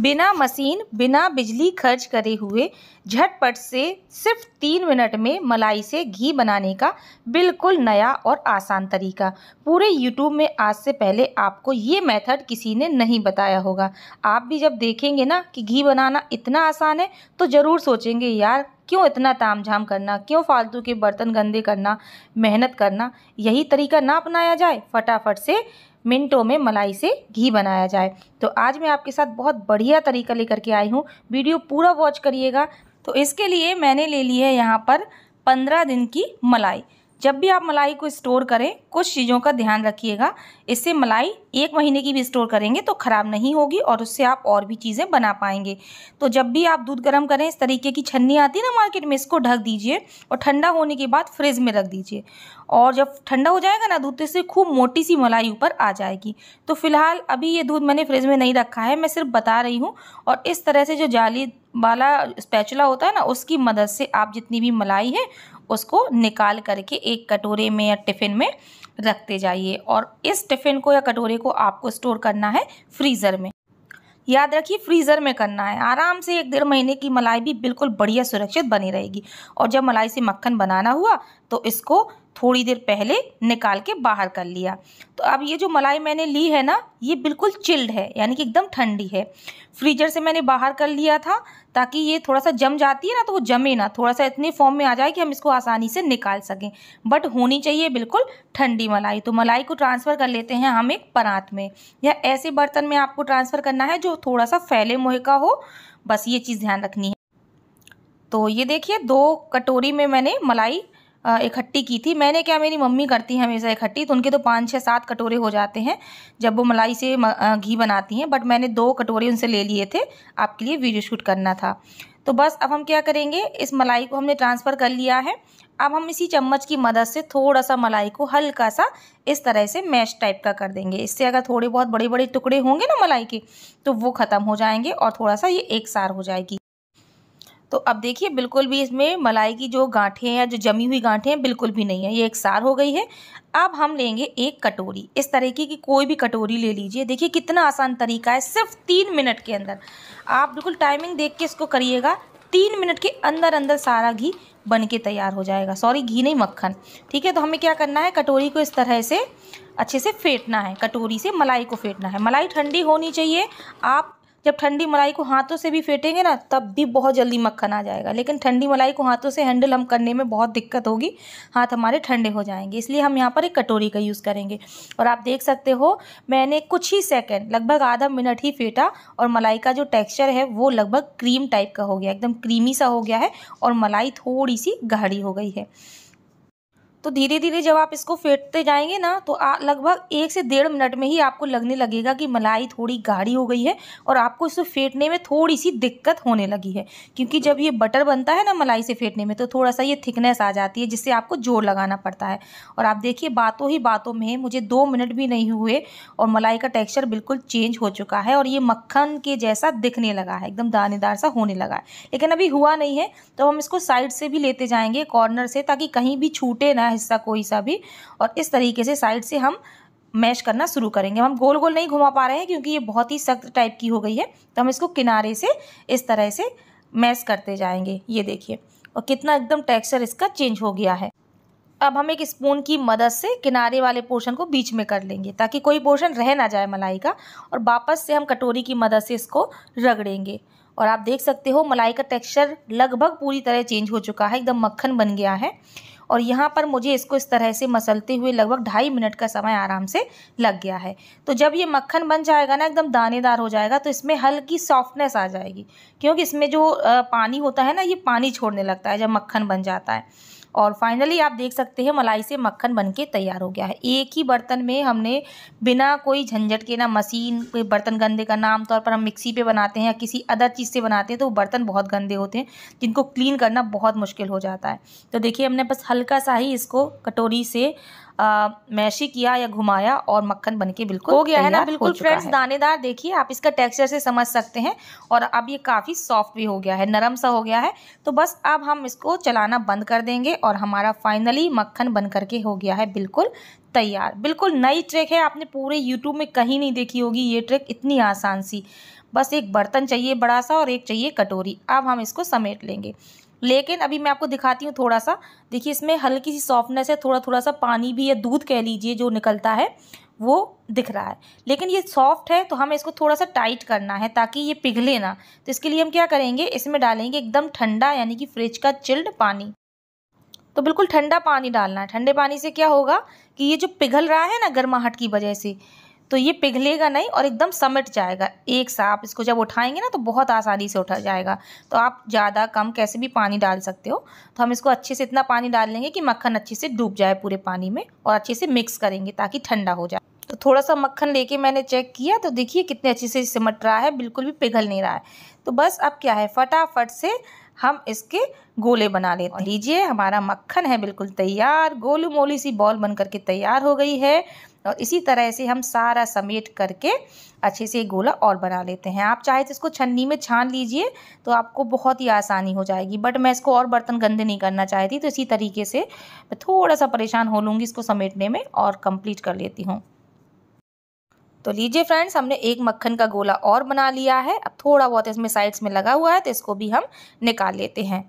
बिना मशीन बिना बिजली खर्च करे हुए झटपट से सिर्फ तीन मिनट में मलाई से घी बनाने का बिल्कुल नया और आसान तरीका पूरे यूट्यूब में आज से पहले आपको ये मेथड किसी ने नहीं बताया होगा आप भी जब देखेंगे ना कि घी बनाना इतना आसान है तो ज़रूर सोचेंगे यार क्यों इतना ताम झाम करना क्यों फालतू के बर्तन गंदे करना मेहनत करना यही तरीका ना अपनाया जाए फटाफट से मिनटों में मलाई से घी बनाया जाए तो आज मैं आपके साथ बहुत बढ़िया तरीका लेकर के आई हूँ वीडियो पूरा वॉच करिएगा तो इसके लिए मैंने ले ली है यहाँ पर पंद्रह दिन की मलाई जब भी आप मलाई को स्टोर करें कुछ चीज़ों का ध्यान रखिएगा इससे मलाई एक महीने की भी स्टोर करेंगे तो ख़राब नहीं होगी और उससे आप और भी चीज़ें बना पाएंगे तो जब भी आप दूध गर्म करें इस तरीके की छन्नी आती है ना मार्केट में इसको ढक दीजिए और ठंडा होने के बाद फ्रिज में रख दीजिए और जब ठंडा हो जाएगा ना दूध तो इससे खूब मोटी सी मलाई ऊपर आ जाएगी तो फिलहाल अभी ये दूध मैंने फ्रिज में नहीं रखा है मैं सिर्फ बता रही हूँ और इस तरह से जो जाली वाला स्पैचुला होता है ना उसकी मदद से आप जितनी भी मलाई है उसको निकाल करके एक कटोरे में या टिफ़िन में रखते जाइए और इस टिफ़िन को या कटोरे को आपको स्टोर करना है फ्रीज़र में याद रखिए फ्रीज़र में करना है आराम से एक डेढ़ महीने की मलाई भी बिल्कुल बढ़िया सुरक्षित बनी रहेगी और जब मलाई से मक्खन बनाना हुआ तो इसको थोड़ी देर पहले निकाल के बाहर कर लिया तो अब ये जो मलाई मैंने ली है ना ये बिल्कुल चिल्ड है यानी कि एकदम ठंडी है फ्रीजर से मैंने बाहर कर लिया था ताकि ये थोड़ा सा जम जाती है ना तो वो जमे ना थोड़ा सा इतने फॉर्म में आ जाए कि हम इसको आसानी से निकाल सकें बट होनी चाहिए बिल्कुल ठंडी मलाई तो मलाई को ट्रांसफ़र कर लेते हैं हम एक परात में या ऐसे बर्तन में आपको ट्रांसफ़र करना है जो थोड़ा सा फैले मुहे का हो बस ये चीज़ ध्यान रखनी है तो ये देखिए दो कटोरी में मैंने मलाई इकट्ठी की थी मैंने क्या मेरी मम्मी करती हैं हमेशा इकट्ठी तो उनके तो पाँच छः सात कटोरे हो जाते हैं जब वो मलाई से घी बनाती हैं बट मैंने दो कटोरे उनसे ले लिए थे आपके लिए वीडियो शूट करना था तो बस अब हम क्या करेंगे इस मलाई को हमने ट्रांसफ़र कर लिया है अब हम इसी चम्मच की मदद से थोड़ा सा मलाई को हल्का सा इस तरह से मैश टाइप का कर देंगे इससे अगर थोड़े बहुत बड़े बड़े टुकड़े होंगे ना मलाई के तो वो ख़त्म हो जाएंगे और थोड़ा सा ये एक सार हो जाएगी तो अब देखिए बिल्कुल भी इसमें मलाई की जो गांठें हैं या जो जमी हुई गांठें हैं बिल्कुल भी नहीं है ये एक सार हो गई है अब हम लेंगे एक कटोरी इस तरीके की कोई भी कटोरी ले लीजिए देखिए कितना आसान तरीका है सिर्फ तीन मिनट के अंदर आप बिल्कुल टाइमिंग देख के इसको करिएगा तीन मिनट के अंदर अंदर सारा घी बन के तैयार हो जाएगा सॉरी घी नहीं मक्खन ठीक है तो हमें क्या करना है कटोरी को इस तरह से अच्छे से फेंटना है कटोरी से मलाई को फेंटना है मलाई ठंडी होनी चाहिए आप जब ठंडी मलाई को हाथों से भी फेंटेंगे ना तब भी बहुत जल्दी मक्खन आ जाएगा लेकिन ठंडी मलाई को हाथों से हैंडल हम करने में बहुत दिक्कत होगी हाथ हमारे ठंडे हो जाएंगे इसलिए हम यहाँ पर एक कटोरी का यूज़ करेंगे और आप देख सकते हो मैंने कुछ ही सेकेंड लगभग आधा मिनट ही फेंटा और मलाई का जो टेक्स्चर है वो लगभग क्रीम टाइप का हो गया एकदम क्रीमी सा हो गया है और मलाई थोड़ी सी गाढ़ी हो गई है तो धीरे धीरे जब आप इसको फेंटते जाएंगे ना तो लगभग एक से डेढ़ मिनट में ही आपको लगने लगेगा कि मलाई थोड़ी गाढ़ी हो गई है और आपको इसको फेंटने में थोड़ी सी दिक्कत होने लगी है क्योंकि जब ये बटर बनता है ना मलाई से फेंटने में तो थोड़ा सा ये थिकनेस आ जाती है जिससे आपको जोर लगाना पड़ता है और आप देखिए बातों ही बातों में मुझे दो मिनट भी नहीं हुए और मलाई का टेक्स्चर बिल्कुल चेंज हो चुका है और ये मक्खन के जैसा दिखने लगा है एकदम दानेदार सा होने लगा है लेकिन अभी हुआ नहीं है तो हम इसको साइड से भी लेते जाएंगे कॉर्नर से ताकि कहीं भी छूटे ना हिस्सा कोई सा भी और इस तरीके से साइड से हम मैश करना शुरू करेंगे हम गोल गोल नहीं घुमा पा रहे हैं क्योंकि ये बहुत ही सख्त टाइप की हो गई है तो हम इसको किनारे से इस तरह से मैश करते जाएंगे ये देखिए और कितना एकदम टेक्सचर इसका चेंज हो गया है अब हम एक स्पून की मदद से किनारे वाले पोर्शन को बीच में कर लेंगे ताकि कोई पोर्शन रह ना जाए मलाई का और वापस से हम कटोरी की मदद से इसको रगड़ेंगे और आप देख सकते हो मलाई का टेक्सचर लगभग पूरी तरह चेंज हो चुका है एकदम मक्खन बन गया है और यहाँ पर मुझे इसको इस तरह से मसलते हुए लगभग ढाई मिनट का समय आराम से लग गया है तो जब ये मक्खन बन जाएगा ना एकदम दानेदार हो जाएगा तो इसमें हल्की सॉफ्टनेस आ जाएगी क्योंकि इसमें जो पानी होता है ना ये पानी छोड़ने लगता है जब मक्खन बन जाता है और फाइनली आप देख सकते हैं मलाई से मक्खन बन के तैयार हो गया है एक ही बर्तन में हमने बिना कोई झंझट के ना मशीन बर्तन गंदे करना आमतौर पर हम मिक्सी पे बनाते हैं या किसी अदर चीज़ से बनाते हैं तो वो बर्तन बहुत गंदे होते हैं जिनको क्लीन करना बहुत मुश्किल हो जाता है तो देखिए हमने बस हल्का सा ही इसको कटोरी से मैशी किया या घुमाया और मक्खन बन के बिल्कुल हो गया है ना बिल्कुल फ्रेंड्स दानेदार देखिए आप इसका टेक्सचर से समझ सकते हैं और अब ये काफ़ी सॉफ्ट भी हो गया है नरम सा हो गया है तो बस अब हम इसको चलाना बंद कर देंगे और हमारा फाइनली मक्खन बन करके हो गया है बिल्कुल तैयार बिल्कुल नई ट्रिक है आपने पूरे यूट्यूब में कहीं नहीं देखी होगी ये ट्रिक इतनी आसान सी बस एक बर्तन चाहिए बड़ा सा और एक चाहिए कटोरी अब हम इसको समेट लेंगे लेकिन अभी मैं आपको दिखाती हूँ थोड़ा सा देखिए इसमें हल्की सी सॉफ्टनेस है थोड़ा थोड़ा सा पानी भी या दूध कह लीजिए जो निकलता है वो दिख रहा है लेकिन ये सॉफ्ट है तो हमें इसको थोड़ा सा टाइट करना है ताकि ये पिघले ना तो इसके लिए हम क्या करेंगे इसमें डालेंगे एकदम ठंडा यानी कि फ्रिज का चिल्ड पानी तो बिल्कुल ठंडा पानी डालना है ठंडे पानी से क्या होगा कि ये जो पिघल रहा है ना गर्माहट की वजह से तो ये पिघलेगा नहीं और एकदम समेट जाएगा एक सा आप इसको जब उठाएंगे ना तो बहुत आसानी से उठा जाएगा तो आप ज़्यादा कम कैसे भी पानी डाल सकते हो तो हम इसको अच्छे से इतना पानी डाल लेंगे कि मक्खन अच्छे से डूब जाए पूरे पानी में और अच्छे से मिक्स करेंगे ताकि ठंडा हो जाए तो थोड़ा सा मक्खन लेके मैंने चेक किया तो देखिए कितने अच्छे से सिमट रहा है बिल्कुल भी पिघल नहीं रहा है तो बस अब क्या है फटाफट से हम इसके गोले बना लेते लीजिए हमारा मक्खन है बिल्कुल तैयार गोलू मोली सी बॉल बन करके तैयार हो गई है और इसी तरह से हम सारा समेट करके अच्छे से गोला और बना लेते हैं आप चाहे तो इसको छन्नी में छान लीजिए तो आपको बहुत ही आसानी हो जाएगी बट मैं इसको और बर्तन गंदे नहीं करना चाहती तो इसी तरीके से मैं थोड़ा सा परेशान हो लूँगी इसको समेटने में और कंप्लीट कर लेती हूँ तो लीजिए फ्रेंड्स हमने एक मक्खन का गोला और बना लिया है अब थोड़ा बहुत इसमें साइड्स में लगा हुआ है तो इसको भी हम निकाल लेते हैं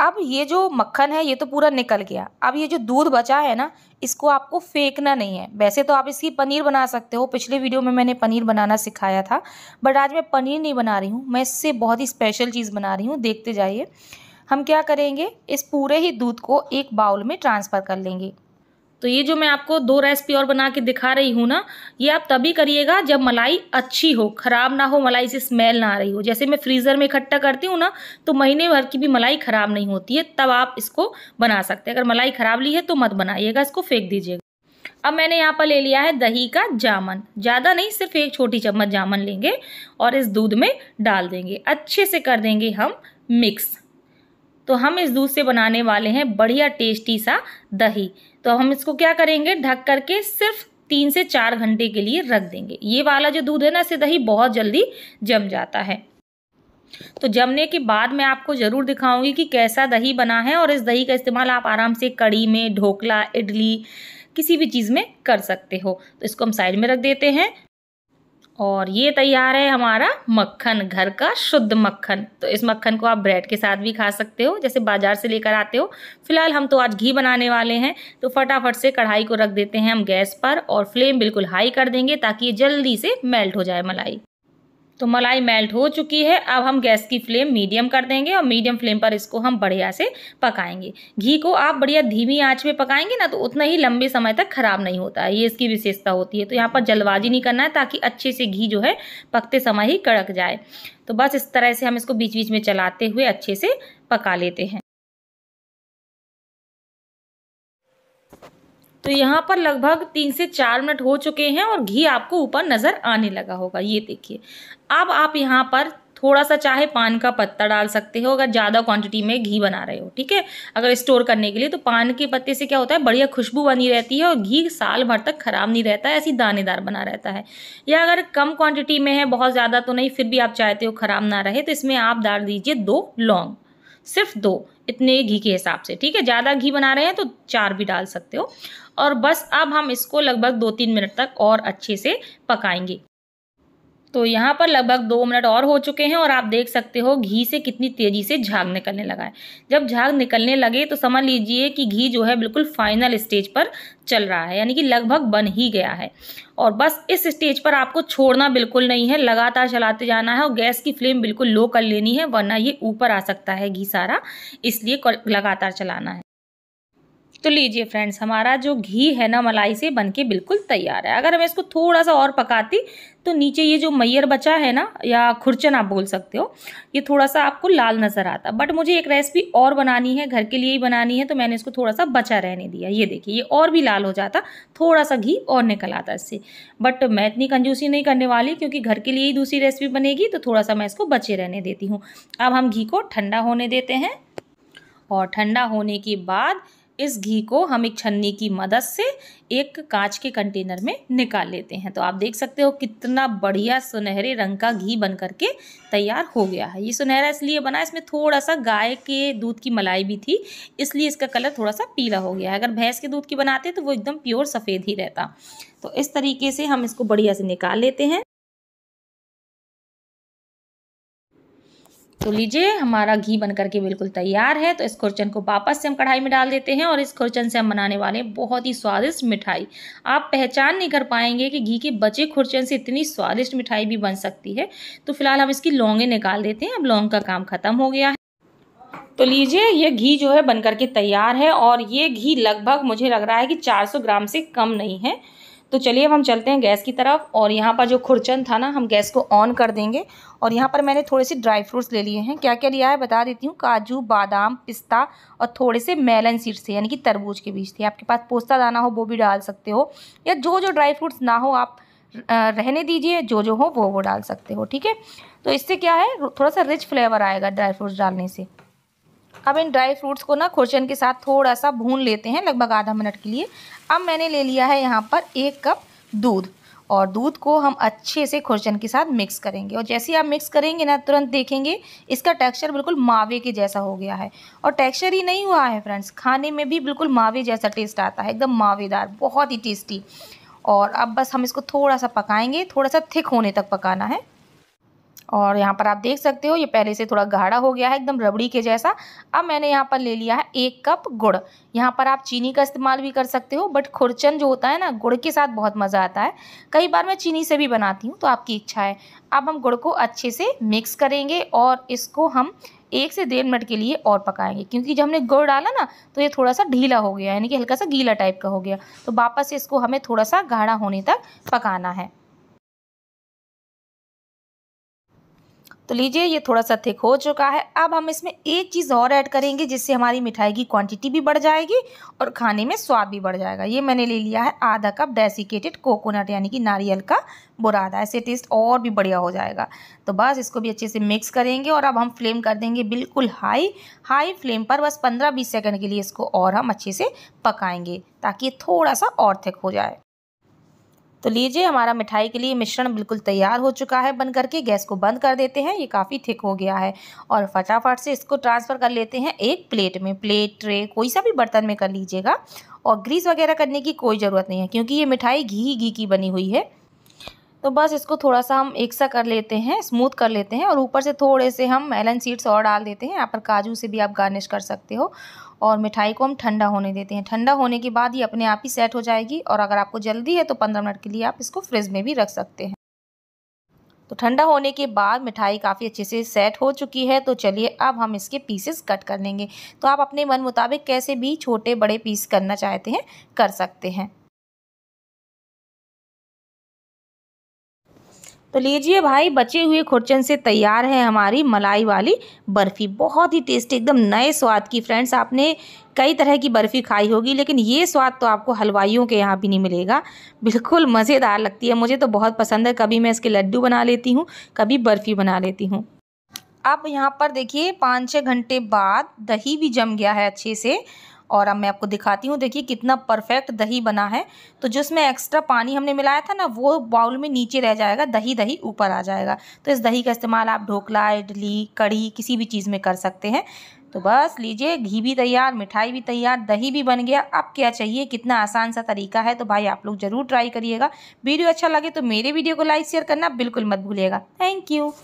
अब ये जो मक्खन है ये तो पूरा निकल गया अब ये जो दूध बचा है ना इसको आपको फेंकना नहीं है वैसे तो आप इसकी पनीर बना सकते हो पिछले वीडियो में मैंने पनीर बनाना सिखाया था बट आज मैं पनीर नहीं बना रही हूँ मैं इससे बहुत ही स्पेशल चीज़ बना रही हूँ देखते जाइए हम क्या करेंगे इस पूरे ही दूध को एक बाउल में ट्रांसफ़र कर लेंगे तो ये जो मैं आपको दो रेसिपी और बना के दिखा रही हूँ ना ये आप तभी करिएगा जब मलाई अच्छी हो ख़राब ना हो मलाई से स्मेल ना आ रही हो जैसे मैं फ्रीज़र में इकट्ठा करती हूँ ना तो महीने भर की भी मलाई ख़राब नहीं होती है तब आप इसको बना सकते हैं अगर मलाई ख़राब ली है तो मत बनाइएगा इसको फेंक दीजिएगा अब मैंने यहाँ पर ले लिया है दही का जामन ज़्यादा नहीं सिर्फ एक छोटी चम्मच जामन लेंगे और इस दूध में डाल देंगे अच्छे से कर देंगे हम मिक्स तो हम इस दूध से बनाने वाले हैं बढ़िया टेस्टी सा दही तो हम इसको क्या करेंगे ढक करके सिर्फ तीन से चार घंटे के लिए रख देंगे ये वाला जो दूध है ना इसे दही बहुत जल्दी जम जाता है तो जमने के बाद मैं आपको ज़रूर दिखाऊंगी कि कैसा दही बना है और इस दही का इस्तेमाल आप आराम से कड़ी में ढोकला इडली किसी भी चीज़ में कर सकते हो तो इसको हम साइड में रख देते हैं और ये तैयार है हमारा मक्खन घर का शुद्ध मक्खन तो इस मक्खन को आप ब्रेड के साथ भी खा सकते हो जैसे बाजार से लेकर आते हो फिलहाल हम तो आज घी बनाने वाले हैं तो फटाफट से कढ़ाई को रख देते हैं हम गैस पर और फ्लेम बिल्कुल हाई कर देंगे ताकि ये जल्दी से मेल्ट हो जाए मलाई तो मलाई मेल्ट हो चुकी है अब हम गैस की फ्लेम मीडियम कर देंगे और मीडियम फ्लेम पर इसको हम बढ़िया से पकाएंगे घी को आप बढ़िया धीमी आंच पे पकाएंगे ना तो उतना ही लंबे समय तक ख़राब नहीं होता है ये इसकी विशेषता होती है तो यहाँ पर जल्दबाजी नहीं करना है ताकि अच्छे से घी जो है पकते समय ही कड़क जाए तो बस इस तरह से हम इसको बीच बीच में चलाते हुए अच्छे से पका लेते हैं तो यहाँ पर लगभग तीन से चार मिनट हो चुके हैं और घी आपको ऊपर नज़र आने लगा होगा ये देखिए अब आप यहाँ पर थोड़ा सा चाहे पान का पत्ता डाल सकते हो अगर ज़्यादा क्वांटिटी में घी बना रहे हो ठीक है अगर स्टोर करने के लिए तो पान के पत्ते से क्या होता है बढ़िया खुशबू बनी रहती है और घी साल भर तक ख़राब नहीं रहता है ऐसी दानेदार बना रहता है या अगर कम क्वांटिटी में है बहुत ज़्यादा तो नहीं फिर भी आप चाहते हो ख़राब ना रहे तो इसमें आप डाल दीजिए दो लौंग सिर्फ दो इतने घी के हिसाब से ठीक है ज़्यादा घी बना रहे हैं तो चार भी डाल सकते हो और बस अब हम इसको लगभग दो तीन मिनट तक और अच्छे से पकाएंगे तो यहाँ पर लगभग दो मिनट और हो चुके हैं और आप देख सकते हो घी से कितनी तेज़ी से झाग निकलने लगा है जब झाग निकलने लगे तो समझ लीजिए कि घी जो है बिल्कुल फाइनल स्टेज पर चल रहा है यानी कि लगभग बन ही गया है और बस इस स्टेज पर आपको छोड़ना बिल्कुल नहीं है लगातार चलाते जाना है और गैस की फ्लेम बिल्कुल लो कर लेनी है वरना ये ऊपर आ सकता है घी सारा इसलिए लगातार चलाना है तो लीजिए फ्रेंड्स हमारा जो घी है ना मलाई से बन के बिल्कुल तैयार है अगर मैं इसको थोड़ा सा और पकाती तो नीचे ये जो मैयर बचा है ना या खुरचन आप बोल सकते हो ये थोड़ा सा आपको लाल नज़र आता बट मुझे एक रेसिपी और बनानी है घर के लिए ही बनानी है तो मैंने इसको थोड़ा सा बचा रहने दिया ये देखिए ये और भी लाल हो जाता थोड़ा सा घी और निकल आता इससे बट मैं इतनी कंजूसी नहीं करने वाली क्योंकि घर के लिए ही दूसरी रेसिपी बनेगी तो थोड़ा सा मैं इसको बचे रहने देती हूँ अब हम घी को ठंडा होने देते हैं और ठंडा होने के बाद इस घी को हम एक छन्नी की मदद से एक कांच के कंटेनर में निकाल लेते हैं तो आप देख सकते हो कितना बढ़िया सुनहरे रंग का घी बन करके तैयार हो गया है ये सुनहरा इसलिए बना इसमें थोड़ा सा गाय के दूध की मलाई भी थी इसलिए इसका कलर थोड़ा सा पीला हो गया है अगर भैंस के दूध की बनाते तो वो एकदम प्योर सफ़ेद ही रहता तो इस तरीके से हम इसको बढ़िया से निकाल लेते हैं तो लीजिए हमारा घी बन करके बिल्कुल तैयार है तो इस खुरचन को वापस से हम कढ़ाई में डाल देते हैं और इस खुरचन से हम बनाने वाले बहुत ही स्वादिष्ट मिठाई आप पहचान नहीं कर पाएंगे कि घी के बचे खुरचन से इतनी स्वादिष्ट मिठाई भी बन सकती है तो फिलहाल हम इसकी लौंगे निकाल देते हैं अब लौंग का काम ख़त्म हो गया है तो लीजिए ये घी जो है बनकर के तैयार है और ये घी लगभग मुझे लग रहा है कि चार ग्राम से कम नहीं है तो चलिए अब हम चलते हैं गैस की तरफ और यहाँ पर जो खुरचन था ना हम गैस को ऑन कर देंगे और यहाँ पर मैंने थोड़े से ड्राई फ्रूट्स ले लिए हैं क्या क्या लिया है बता देती हूँ काजू बादाम पिस्ता और थोड़े से मेलन सीड्स थे यानी कि तरबूज के बीज थे आपके पास पोस्ता दाना हो वो भी डाल सकते हो या जो जो ड्राई फ्रूट्स ना हो आप रहने दीजिए जो जो हो वो वो डाल सकते हो ठीक है तो इससे क्या है थोड़ा सा रिच फ्लेवर आएगा ड्राई फ्रूट्स डालने से अब इन ड्राई फ्रूट्स को ना खुरचन के साथ थोड़ा सा भून लेते हैं लगभग आधा मिनट के लिए अब मैंने ले लिया है यहाँ पर एक कप दूध और दूध को हम अच्छे से खुरचन के साथ मिक्स करेंगे और जैसे ही आप मिक्स करेंगे ना तुरंत देखेंगे इसका टेक्सचर बिल्कुल मावे के जैसा हो गया है और टेक्सचर ही नहीं हुआ है फ्रेंड्स खाने में भी बिल्कुल मावे जैसा टेस्ट आता है एकदम मावेदार बहुत ही टेस्टी और अब बस हम इसको थोड़ा सा पकाएंगे थोड़ा सा थिक होने तक पकाना है और यहाँ पर आप देख सकते हो ये पहले से थोड़ा गाढ़ा हो गया है एकदम रबड़ी के जैसा अब मैंने यहाँ पर ले लिया है एक कप गुड़ यहाँ पर आप चीनी का इस्तेमाल भी कर सकते हो बट खुरचन जो होता है ना गुड़ के साथ बहुत मज़ा आता है कई बार मैं चीनी से भी बनाती हूँ तो आपकी इच्छा है अब हम गुड़ को अच्छे से मिक्स करेंगे और इसको हम एक से डेढ़ मिनट के लिए और पकाएंगे क्योंकि जब हमने गुड़ डाला ना तो ये थोड़ा सा ढीला हो गया यानी कि हल्का सा गीला टाइप का हो गया तो वापस इसको हमें थोड़ा सा गाढ़ा होने तक पकाना है तो लीजिए ये थोड़ा सा थिक हो चुका है अब हम इसमें एक चीज़ और ऐड करेंगे जिससे हमारी मिठाई की क्वांटिटी भी बढ़ जाएगी और खाने में स्वाद भी बढ़ जाएगा ये मैंने ले लिया है आधा कप डेसिकेटेड कोकोनट यानी कि नारियल का बुरादा ऐसे टेस्ट और भी बढ़िया हो जाएगा तो बस इसको भी अच्छे से मिक्स करेंगे और अब हम फ्लेम कर देंगे बिल्कुल हाई हाई फ्लेम पर बस पंद्रह बीस सेकेंड के लिए इसको और हम अच्छे से पकाएँगे ताकि थोड़ा सा और थिक हो जाए तो लीजिए हमारा मिठाई के लिए मिश्रण बिल्कुल तैयार हो चुका है बन करके गैस को बंद कर देते हैं ये काफ़ी थिक हो गया है और फटाफट से इसको ट्रांसफ़र कर लेते हैं एक प्लेट में प्लेट ट्रे कोई सा भी बर्तन में कर लीजिएगा और ग्रीस वगैरह करने की कोई ज़रूरत नहीं है क्योंकि ये मिठाई घी घी की बनी हुई है तो बस इसको थोड़ा सा हम एक सा कर लेते हैं स्मूथ कर लेते हैं और ऊपर से थोड़े से हम एलन सीड्स और डाल देते हैं यहाँ पर काजू से भी आप गार्निश कर सकते हो और मिठाई को हम ठंडा होने देते हैं ठंडा होने के बाद ही अपने आप ही सेट हो जाएगी और अगर आपको जल्दी है तो पंद्रह मिनट के लिए आप इसको फ्रिज में भी रख सकते हैं तो ठंडा होने के बाद मिठाई काफ़ी अच्छे से सेट हो चुकी है तो चलिए अब हम इसके पीसेस कट कर लेंगे तो आप अपने मन मुताबिक कैसे भी छोटे बड़े पीस करना चाहते हैं कर सकते हैं तो लीजिए भाई बचे हुए खुरचन से तैयार है हमारी मलाई वाली बर्फ़ी बहुत ही टेस्टी एकदम नए स्वाद की फ्रेंड्स आपने कई तरह की बर्फ़ी खाई होगी लेकिन ये स्वाद तो आपको हलवाइयों के यहाँ भी नहीं मिलेगा बिल्कुल मज़ेदार लगती है मुझे तो बहुत पसंद है कभी मैं इसके लड्डू बना लेती हूँ कभी बर्फ़ी बना लेती हूँ अब यहाँ पर देखिए पाँच छः घंटे बाद दही भी जम गया है अच्छे से और अब मैं आपको दिखाती हूँ देखिए कितना परफेक्ट दही बना है तो जिसमें एक्स्ट्रा पानी हमने मिलाया था ना वो बाउल में नीचे रह जाएगा दही दही ऊपर आ जाएगा तो इस दही का इस्तेमाल आप ढोकला इडली कड़ी किसी भी चीज़ में कर सकते हैं तो बस लीजिए घी भी तैयार मिठाई भी तैयार दही भी बन गया अब क्या चाहिए कितना आसान सा तरीका है तो भाई आप लोग ज़रूर ट्राई करिएगा वीडियो अच्छा लगे तो मेरे वीडियो को लाइक शेयर करना बिल्कुल मत भूलिएगा थैंक यू